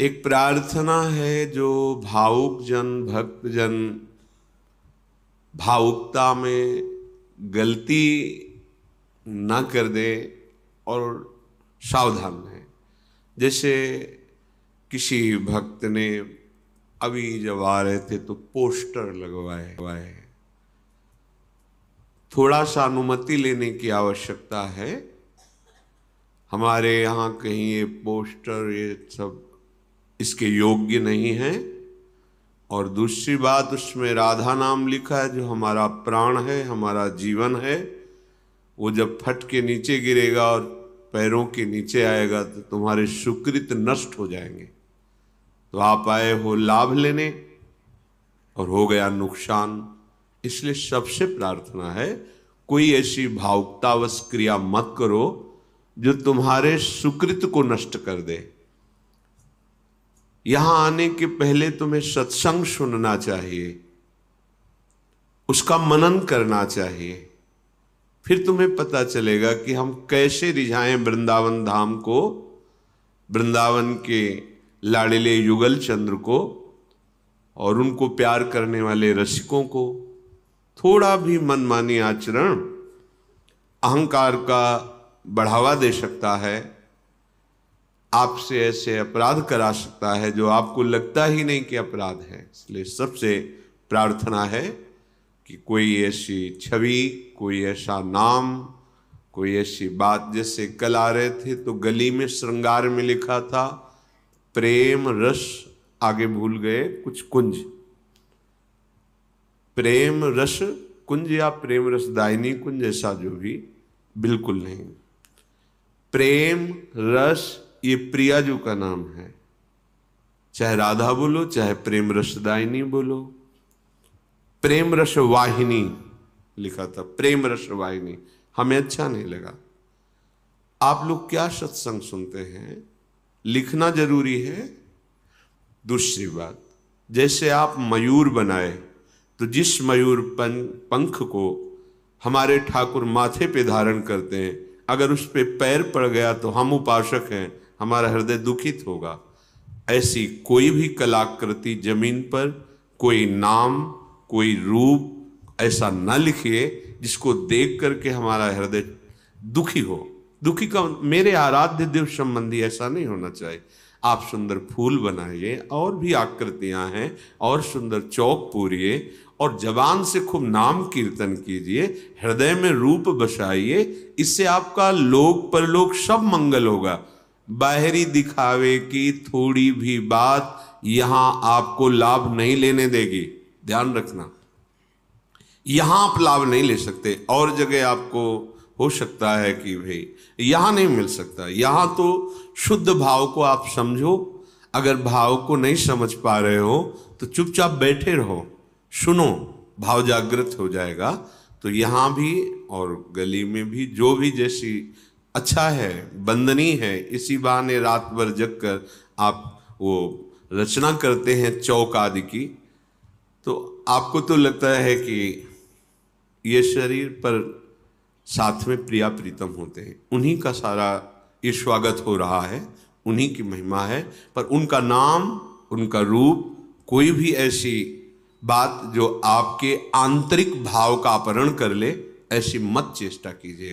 एक प्रार्थना है जो भावुक जन भक्त जन भावुकता में गलती न कर दे और सावधान रहे जैसे किसी भक्त ने अभी जब आ रहे थे तो पोस्टर लगवाए है थोड़ा सा अनुमति लेने की आवश्यकता है हमारे यहाँ कहीं ये पोस्टर ये सब इसके योग्य नहीं है और दूसरी बात उसमें राधा नाम लिखा है जो हमारा प्राण है हमारा जीवन है वो जब फट के नीचे गिरेगा और पैरों के नीचे आएगा तो तुम्हारे सुकृत नष्ट हो जाएंगे तो आप आए हो लाभ लेने और हो गया नुकसान इसलिए सबसे प्रार्थना है कोई ऐसी भावुकतावश क्रिया मत करो जो तुम्हारे सुकृत को नष्ट कर दे यहां आने के पहले तुम्हें सत्संग सुनना चाहिए उसका मनन करना चाहिए फिर तुम्हें पता चलेगा कि हम कैसे रिझाएं वृंदावन धाम को वृंदावन के लाड़िले युगल चंद्र को और उनको प्यार करने वाले रसिकों को थोड़ा भी मनमानी आचरण अहंकार का बढ़ावा दे सकता है आपसे ऐसे अपराध करा सकता है जो आपको लगता ही नहीं कि अपराध है इसलिए सबसे प्रार्थना है कि कोई ऐसी छवि कोई ऐसा नाम कोई ऐसी बात जैसे कल आ रहे थे तो गली में श्रृंगार में लिखा था प्रेम रस आगे भूल गए कुछ कुंज प्रेम रस कुंज या प्रेम रस दायनी कुंज ऐसा जो भी बिल्कुल नहीं प्रेम रस ये प्रियाजू का नाम है चाहे राधा बोलो चाहे प्रेम रसदायिनी बोलो प्रेम रस वाहिनी लिखा था प्रेम रस वाहिनी हमें अच्छा नहीं लगा आप लोग क्या सत्संग सुनते हैं लिखना जरूरी है दूसरी बात जैसे आप मयूर बनाए तो जिस मयूर पंख को हमारे ठाकुर माथे पे धारण करते हैं अगर उस पर पैर पड़ गया तो हम उपासक हैं हमारा हृदय दुखित होगा ऐसी कोई भी कलाकृति जमीन पर कोई नाम कोई रूप ऐसा न लिखिए जिसको देख करके हमारा हृदय दुखी हो दुखी का मेरे आराध्य देव संबंधी ऐसा नहीं होना चाहिए आप सुंदर फूल बनाइए और भी आकृतियां हैं और सुंदर चौक पूरिए और जवान से खूब नाम कीर्तन कीजिए हृदय में रूप बसाइए इससे आपका लोक परलोक सब मंगल होगा बाहरी दिखावे की थोड़ी भी बात यहां आपको लाभ नहीं लेने देगी ध्यान रखना यहां आप लाभ नहीं ले सकते और जगह आपको हो सकता है कि भाई यहां नहीं मिल सकता यहां तो शुद्ध भाव को आप समझो अगर भाव को नहीं समझ पा रहे हो तो चुपचाप बैठे रहो सुनो भाव जागृत हो जाएगा तो यहां भी और गली में भी जो भी जैसी अच्छा है बंदनी है इसी बहाने रात भर जग कर आप वो रचना करते हैं चौक आदि की तो आपको तो लगता है कि ये शरीर पर साथ में प्रिया प्रीतम होते हैं उन्हीं का सारा ये स्वागत हो रहा है उन्हीं की महिमा है पर उनका नाम उनका रूप कोई भी ऐसी बात जो आपके आंतरिक भाव का अपहरण कर ले ऐसी मत चेष्टा कीजिए